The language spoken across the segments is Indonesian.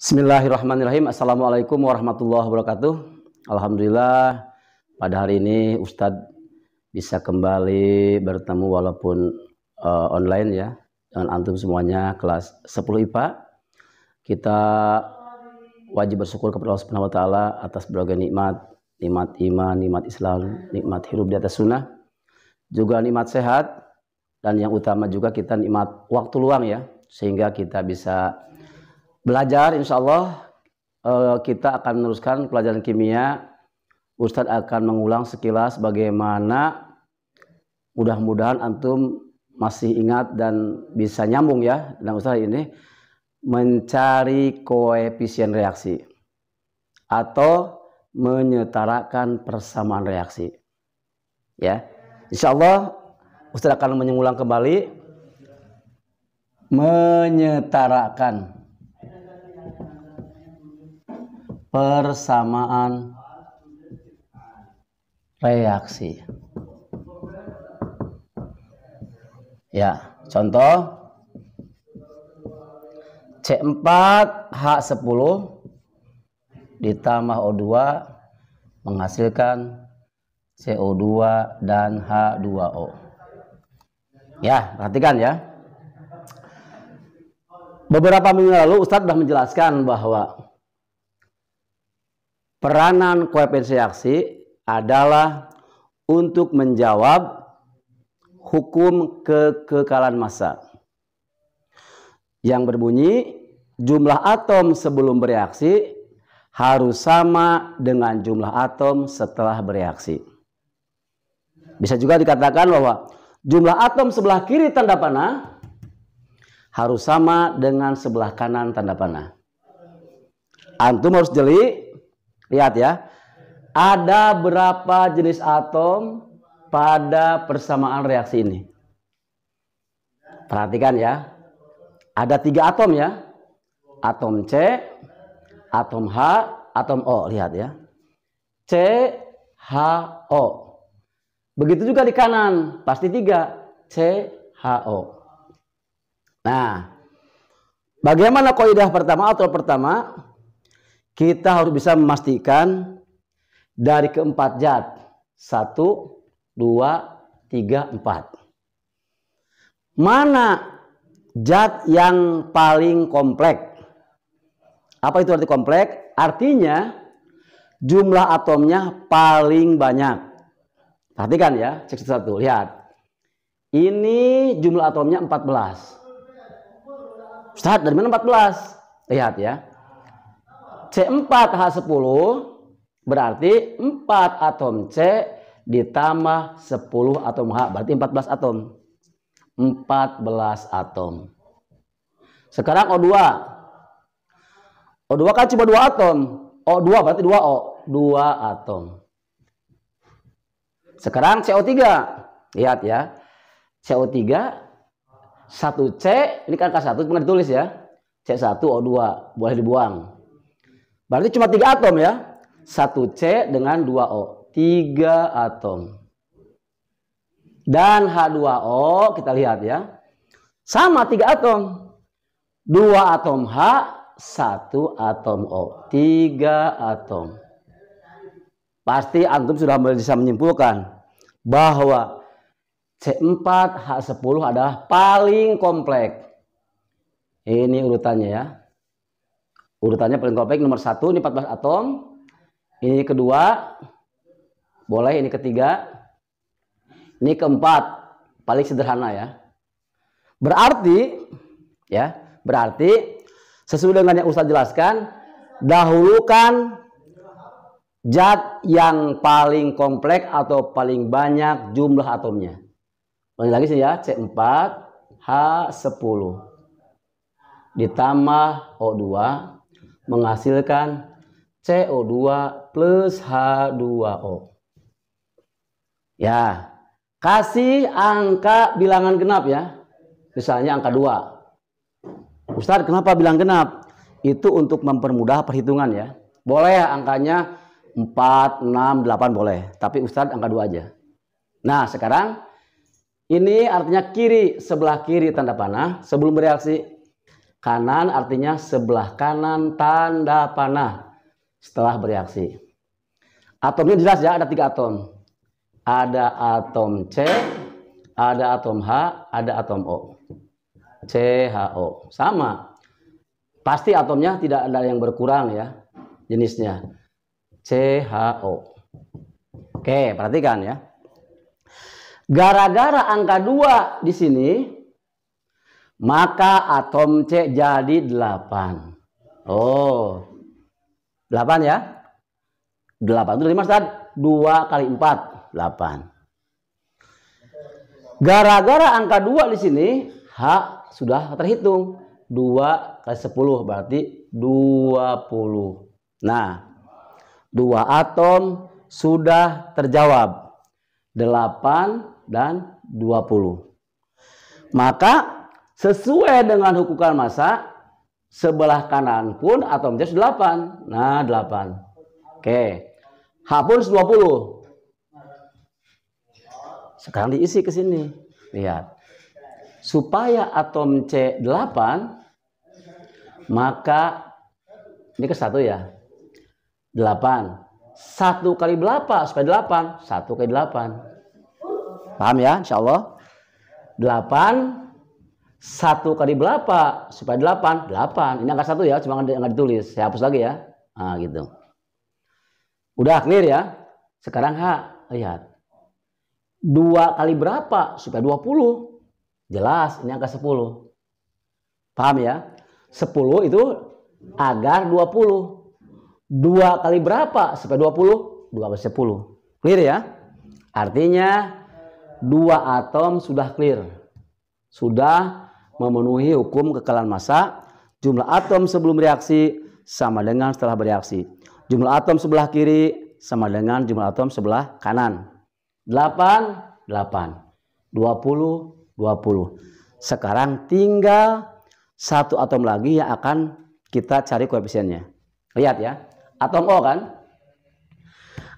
Bismillahirrahmanirrahim. Assalamualaikum warahmatullahi wabarakatuh. Alhamdulillah pada hari ini Ustadz bisa kembali bertemu walaupun uh, online ya dengan antum semuanya kelas 10 IPA. Kita wajib bersyukur kepada Allah Subhanahu wa taala atas berbagai nikmat, nikmat iman, nikmat Islam, nikmat hidup di atas sunnah, juga nikmat sehat dan yang utama juga kita nikmat waktu luang ya sehingga kita bisa belajar insya Allah eh, kita akan meneruskan pelajaran kimia. Ustadz akan mengulang sekilas bagaimana mudah-mudahan antum masih ingat dan bisa nyambung ya dengan Ustadz ini mencari koefisien reaksi atau menyetarakan persamaan reaksi. Ya, insya Allah Ustadz akan menyulang kembali menyetarakan persamaan reaksi. Ya, contoh C4 H10 ditambah O2 menghasilkan CO2 dan H2O. Ya, perhatikan ya. Beberapa minggu lalu Ustadz sudah menjelaskan bahwa Peranan koefisien aksi adalah untuk menjawab hukum kekekalan massa yang berbunyi jumlah atom sebelum bereaksi harus sama dengan jumlah atom setelah bereaksi. Bisa juga dikatakan bahwa jumlah atom sebelah kiri tanda panah harus sama dengan sebelah kanan tanda panah. Antum harus jeli Lihat ya. Ada berapa jenis atom pada persamaan reaksi ini? Perhatikan ya. Ada tiga atom ya. Atom C, atom H, atom O. Lihat ya. C, H, O. Begitu juga di kanan. Pasti tiga. C, H, O. Nah, bagaimana koidah pertama atau pertama? kita harus bisa memastikan dari keempat jad, Satu, dua, tiga, empat. Mana jad yang paling kompleks? Apa itu arti kompleks? Artinya jumlah atomnya paling banyak. Perhatikan ya, cek satu, lihat. Ini jumlah atomnya 14. Ustaz, dari mana 14? Lihat ya. C4 H10 berarti 4 atom C ditambah 10 atom H berarti 14 atom. 14 atom. Sekarang O2. O2 kan cuma 2 atom. O2 berarti 2 O, 2 atom. Sekarang CO3. Lihat ya. CO3 1C ini kan angka 1 cuma ditulis ya. C1 O2 boleh dibuang. Berarti cuma tiga atom ya. Satu C dengan dua O. Tiga atom. Dan H2O kita lihat ya. Sama tiga atom. Dua atom H, satu atom O. Tiga atom. Pasti antum sudah bisa menyimpulkan bahwa C4, H10 adalah paling kompleks. Ini urutannya ya. Urutannya paling kompleks nomor satu ini 14 atom. Ini kedua. Boleh ini ketiga. Ini keempat. Paling sederhana ya. Berarti ya, berarti sesuai dengan yang Ustaz jelaskan, dahulukan zat yang paling kompleks atau paling banyak jumlah atomnya. lagi lagi sih ya, C4 H10 ditambah O2 menghasilkan CO2 plus H2O. Ya, kasih angka bilangan genap ya. Misalnya angka 2. Ustadz, kenapa bilang genap? Itu untuk mempermudah perhitungan ya. Boleh ya angkanya 4, 6, 8 boleh. Tapi Ustadz angka 2 aja. Nah, sekarang ini artinya kiri, sebelah kiri tanda panah sebelum bereaksi Kanan artinya sebelah kanan tanda panah setelah bereaksi. Atomnya jelas ya, ada tiga atom. Ada atom C, ada atom H, ada atom O. C H O Sama. Pasti atomnya tidak ada yang berkurang ya jenisnya. C H O Oke, perhatikan ya. Gara-gara angka 2 di sini, maka atom C jadi 8. Oh. 8 ya? 8 itu dari Ustaz? 2 kali 4, 8. Gara-gara angka 2 di sini, H sudah terhitung. 2 kali 10 berarti 20. Nah, dua atom sudah terjawab 8 dan 20. Maka Sesuai dengan hukuman masa, sebelah kanan pun atau menjadi 8. Nah, 8. Oke. Hapus 20. Sekarang diisi ke sini. Lihat. Supaya atom C8 maka ini ke satu ya. 8. 1 kali berapa? Supaya 8. 1 kali 8. Paham ya? Insya Allah. 8 satu kali berapa supaya delapan delapan ini angka satu ya cuma nggak ditulis saya hapus lagi ya nah, gitu udah clear ya sekarang H lihat dua kali berapa supaya dua puluh jelas ini angka sepuluh paham ya sepuluh itu agar dua puluh dua kali berapa supaya dua puluh dua kali 10 clear ya artinya dua atom sudah clear sudah memenuhi hukum kekalan masa, Jumlah atom sebelum reaksi sama dengan setelah bereaksi. Jumlah atom sebelah kiri sama dengan jumlah atom sebelah kanan. 8, 8. 20, 20. Sekarang tinggal satu atom lagi yang akan kita cari koefisiennya. Lihat ya, atom O kan?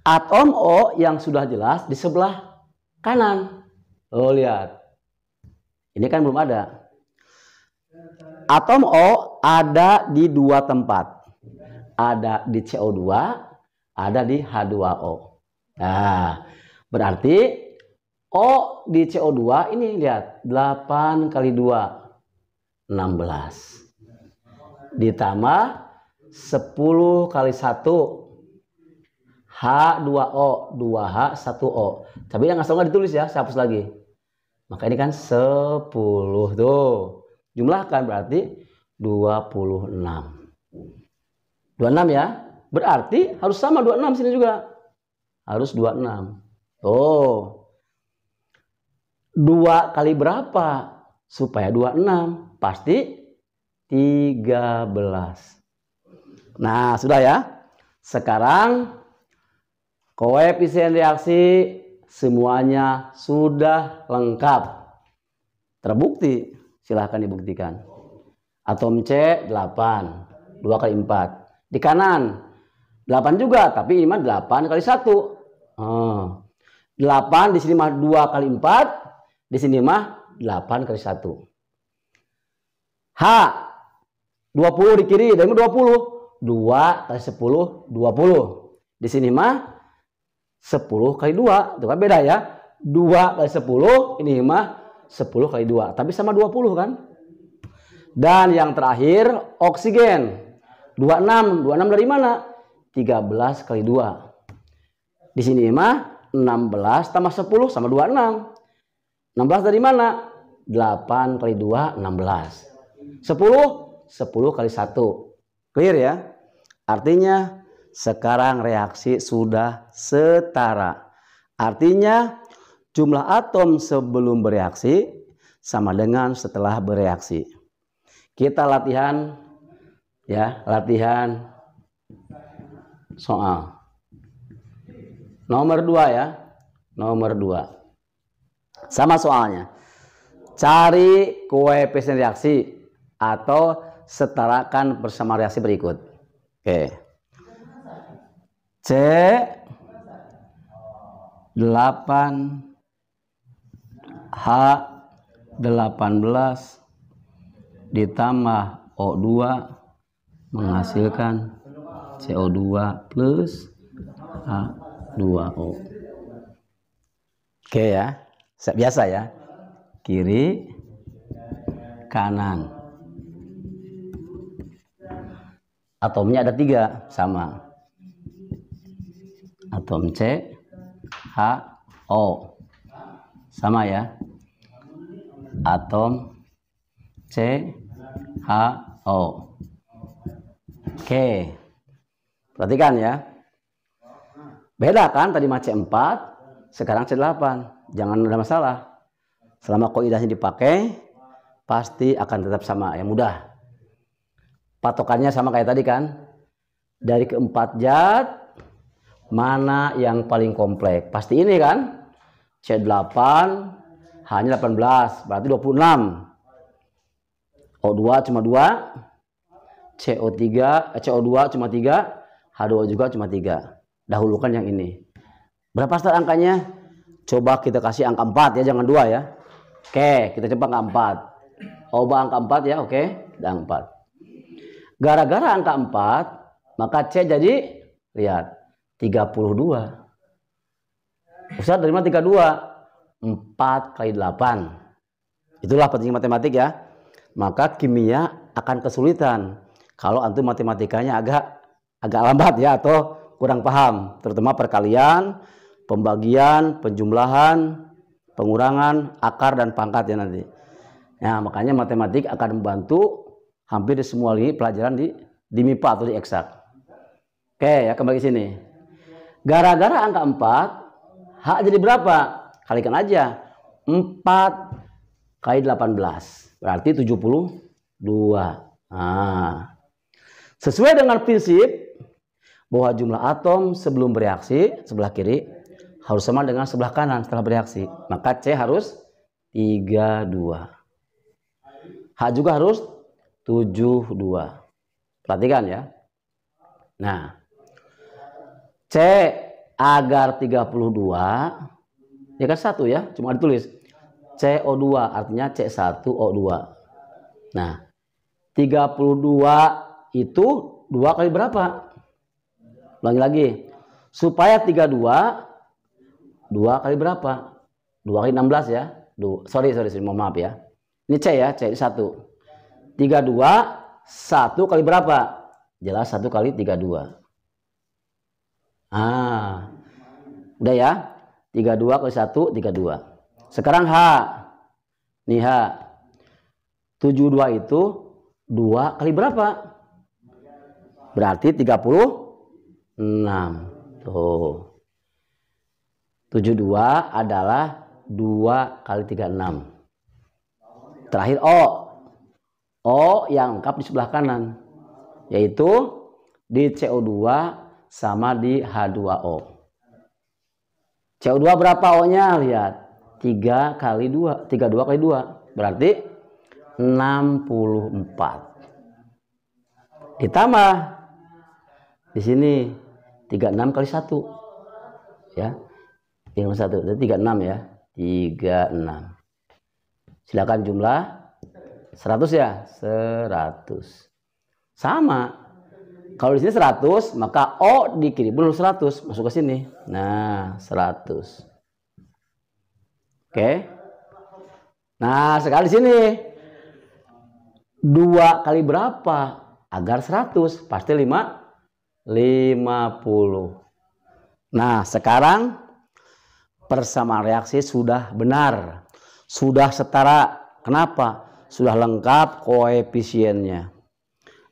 Atom O yang sudah jelas di sebelah kanan. lo lihat, ini kan belum ada atom O ada di dua tempat. Ada di CO2, ada di H2O. Nah, berarti O di CO2 ini lihat 8 kali 2 16 ditambah 10 kali 1 H2O, 2H, 1O. Tapi yang nggak ditulis ya, saya hapus lagi. Maka ini kan 10 tuh. Jumlahkan berarti 26. 26 ya. Berarti harus sama 26 sini juga. Harus 26. Oh. 2 kali berapa? Supaya 26. Pasti 13. Nah, sudah ya. Sekarang koefisien reaksi semuanya sudah lengkap. Terbukti silahkan dibuktikan. Atom C 8, 2 kali 4. Di kanan 8 juga, tapi ini mah 8 kali 1. Hmm. 8 di sini mah 2 kali 4, di sini mah 8 kali 1. H 20 di kiri, dari 20. 2 kali 10, 20. Di sini mah 10 kali 2, itu kan beda ya. 2 kali 10, ini mah 10 kali 2. Tapi sama 20 kan? Dan yang terakhir oksigen. 26. 26 dari mana? 13 kali 2. Di sini mah 16 tambah 10 sama 26. 16 dari mana? 8 kali 2 16. 10 10 kali 1. Clear ya? Artinya sekarang reaksi sudah setara. Artinya jumlah atom sebelum bereaksi sama dengan setelah bereaksi. Kita latihan ya, latihan soal. Nomor dua ya. Nomor 2. Sama soalnya. Cari koefisien reaksi atau setarakan bersama reaksi berikut. Oke. C 8 H 18 ditambah O2 menghasilkan CO2 plus H2O. Oke ya, biasa ya. Kiri, kanan. Atomnya ada tiga, sama. Atom C, H, O. Sama ya atom C H O Oke. Perhatikan ya. Beda kan tadi mah C4, sekarang C8. Jangan ada masalah. Selama koidahnya dipakai, pasti akan tetap sama. Ya mudah. Patokannya sama kayak tadi kan. Dari keempat zat, mana yang paling kompleks? Pasti ini kan? C8, hanya 18, berarti 26. O2 cuma 2, CO3, eh, CO2 cuma 3, H2 juga cuma 3. Dahulukan yang ini. Berapa start angkanya? Coba kita kasih angka 4 ya, jangan 2 ya. Oke, kita coba angka 4. Oba angka 4 ya, oke. dan 4. Gara-gara angka 4, maka C jadi, lihat, 32. Ustaz dari mana 32? 4 kali 8. Itulah penting matematik ya. Maka kimia akan kesulitan kalau antum matematikanya agak agak lambat ya atau kurang paham, terutama perkalian, pembagian, penjumlahan, pengurangan, akar dan pangkat ya nanti. Nah, makanya matematik akan membantu hampir di semua lini pelajaran di di MIPA atau di eksak. Oke, ya kembali ke sini. Gara-gara angka 4, hak jadi berapa? Kalikan aja 4 kali 18. Berarti 72. Nah, sesuai dengan prinsip bahwa jumlah atom sebelum bereaksi sebelah kiri harus sama dengan sebelah kanan setelah bereaksi. Maka C harus 32. H juga harus 72. Perhatikan ya. Nah, C agar 32 Ya kan satu ya, cuma ditulis CO2 artinya C1O2. Nah, 32 itu dua kali berapa? Ulangi lagi. Supaya 32 dua kali berapa? 2 kali 16 ya. Duh, sorry, sorry, sorry, mohon maaf ya. Ini C ya, C ini 1. 32 1 kali berapa? Jelas 1 kali 32. Ah. Udah ya tiga 32 kali tiga dua Sekarang H. Nih H. tujuh dua itu dua kali berapa? Berarti tiga puluh enam Tuh. tujuh dua adalah dua kali tiga enam Terakhir O. O yang lengkap di sebelah kanan. Yaitu di CO2 sama di H2O. CO2 berapa O-nya? Lihat. 3 kali 2. 32 kali 2. Berarti 64. Ditambah di sini 36 kali 1. Ya. Ini 1. Jadi 36 ya. 36. Silakan jumlah 100 ya. 100. Sama kalau di sini 100, maka O kiri pun 100, masuk ke sini. Nah, 100. Oke. Okay. Nah, sekali sini. 2 kali berapa? Agar 100, pasti 5 50. Nah, sekarang persamaan reaksi sudah benar. Sudah setara. Kenapa? Sudah lengkap koefisiennya.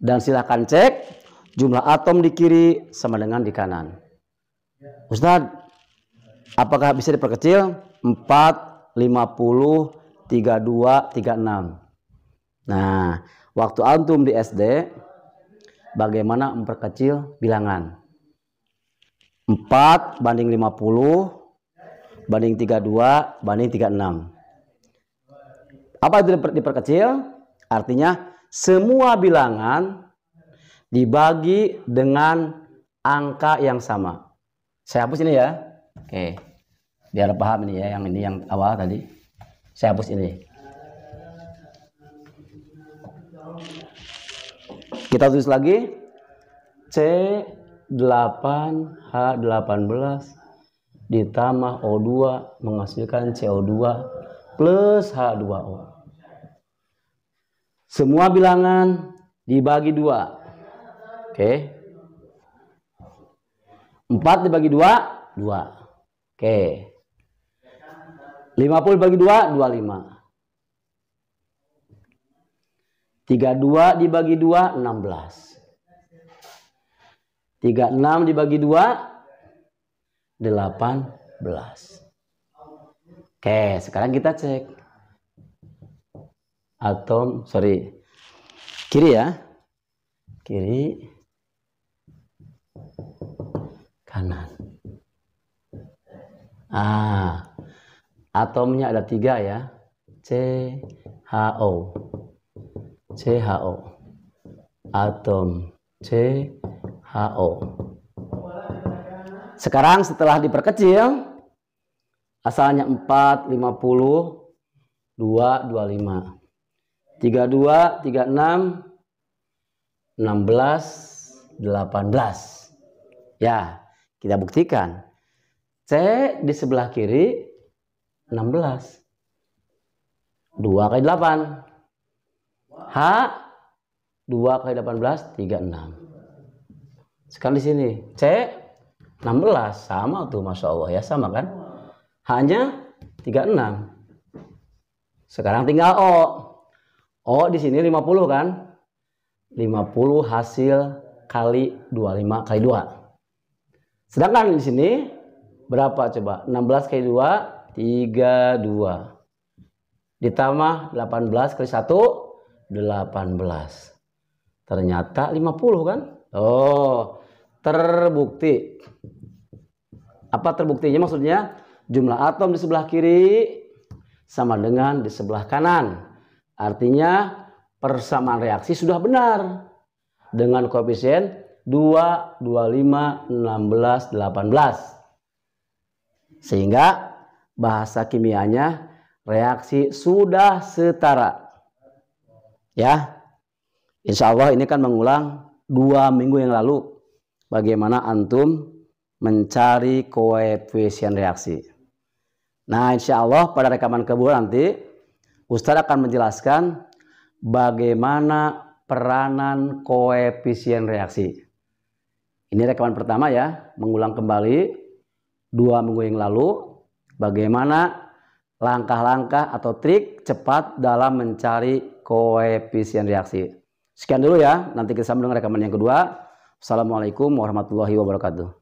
Dan silahkan cek jumlah atom di kiri sama dengan di kanan. Ustadz, apakah bisa diperkecil? 4, 50, 32, 36. Nah, waktu antum di SD, bagaimana memperkecil bilangan? 4 banding 50, banding 32, banding 36. Apa itu diper diperkecil? Artinya semua bilangan dibagi dengan angka yang sama. Saya hapus ini ya. Oke. Biar paham ini ya yang ini yang awal tadi. Saya hapus ini. Kita tulis lagi C8H18 ditambah O2 menghasilkan CO2 plus H2O. Semua bilangan dibagi dua Oke. Okay. 4 dibagi 2, 2. Oke. Okay. 50 dibagi 2, 25. 32 dibagi 2, 16. 36 dibagi 2, 18. Oke, okay, sekarang kita cek. Atom, sorry. Kiri ya. Kiri. kanan. Ah, atomnya ada tiga ya. C, C, H, O. H, O. Atom C, H, O. Sekarang setelah diperkecil, asalnya 4, 50, 2, 25. 32, 36, 16, 18. Ya, kita buktikan. C di sebelah kiri 16. 2 kali 8. H 2 kali 18 36. Sekarang di sini C 16 sama tuh Masya Allah ya sama kan? Hanya 36. Sekarang tinggal O. O di sini 50 kan? 50 hasil kali 25 kali 2. Sedangkan di sini berapa coba? 16 kali 2, 32. Ditambah 18 kali 1, 18. Ternyata 50 kan? Oh, terbukti. Apa terbuktinya maksudnya? Jumlah atom di sebelah kiri sama dengan di sebelah kanan. Artinya persamaan reaksi sudah benar dengan koefisien 2, 25, 16, 18. Sehingga bahasa kimianya reaksi sudah setara. Ya. Insya Allah ini kan mengulang dua minggu yang lalu bagaimana antum mencari koefisien reaksi. Nah insya Allah pada rekaman kedua nanti Ustadz akan menjelaskan bagaimana peranan koefisien reaksi. Ini rekaman pertama ya, mengulang kembali dua minggu yang lalu bagaimana langkah-langkah atau trik cepat dalam mencari koefisien reaksi. Sekian dulu ya, nanti kita sambung dengan rekaman yang kedua. Assalamualaikum warahmatullahi wabarakatuh.